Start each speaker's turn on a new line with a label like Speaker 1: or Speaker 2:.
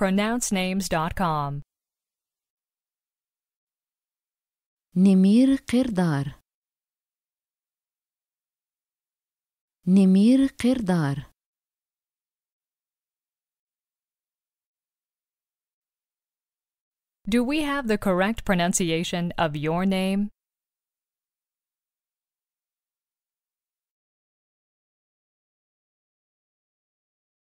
Speaker 1: pronouncenames.com.
Speaker 2: Nimir Kirdar Nimir Kirdar
Speaker 1: Do we have the correct pronunciation of your name?